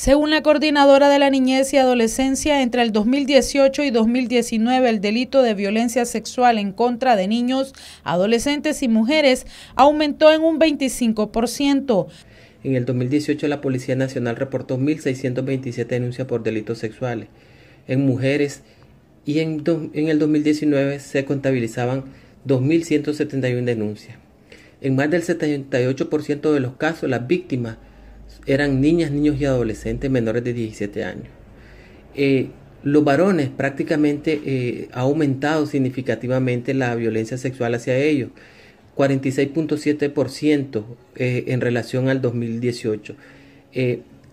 Según la coordinadora de la niñez y adolescencia, entre el 2018 y 2019 el delito de violencia sexual en contra de niños, adolescentes y mujeres aumentó en un 25%. En el 2018 la Policía Nacional reportó 1.627 denuncias por delitos sexuales en mujeres y en, el 2019 se contabilizaban 2.171 denuncias. En más del 78% de los casos las víctimas eran niñas, niños y adolescentes menores de 17 años. Eh, los varones prácticamente eh, ha aumentado significativamente la violencia sexual hacia ellos, 46.7% eh, en relación al 2018.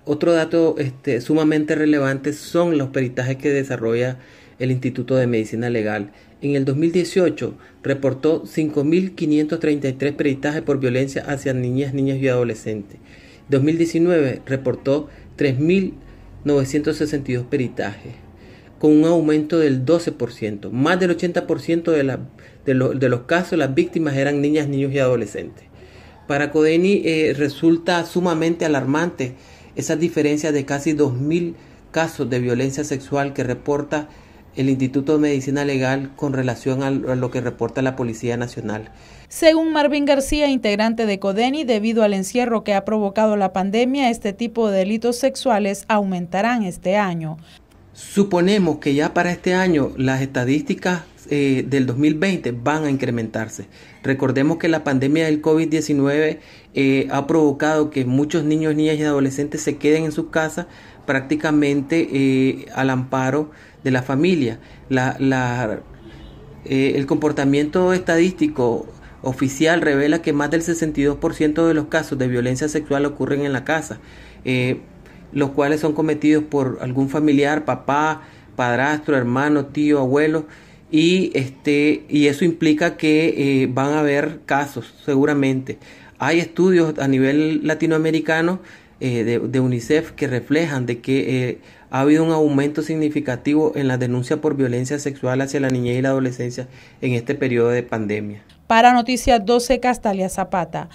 otro dato este, sumamente relevante son los peritajes que desarrolla el Instituto de Medicina Legal. En el 2018 reportó 5.533 peritajes por violencia hacia niñas, niños y adolescentes. 2019 reportó 3.962 peritajes, con un aumento del 12%. Más del 80% de, de, los casos, las víctimas eran niñas, niños y adolescentes. Para Codeni eh, resulta sumamente alarmante esas diferencias de casi 2.000 casos de violencia sexual que reporta el Instituto de Medicina Legal con relación a lo que reporta la Policía Nacional. Según Marvin García, integrante de CODENI, debido al encierro que ha provocado la pandemia, este tipo de delitos sexuales aumentarán este año. Suponemos que ya para este año las estadísticas eh, del 2020 van a incrementarse. Recordemos que la pandemia del COVID-19 eh, ha provocado que muchos niños, niñas y adolescentes se queden en sus casas prácticamente eh, al amparo de la familia. La, la, el comportamiento estadístico oficial revela que más del 62% de los casos de violencia sexual ocurren en la casa los cuales son cometidos por algún familiar, papá, padrastro, hermano, tío, abuelo, y, este, y eso implica que eh, van a haber casos, seguramente. Hay estudios a nivel latinoamericano eh, de, UNICEF que reflejan de que eh, ha habido un aumento significativo en la denuncia por violencia sexual hacia la niñez y la adolescencia en este periodo de pandemia. Para Noticias 12, Castalia Zapata.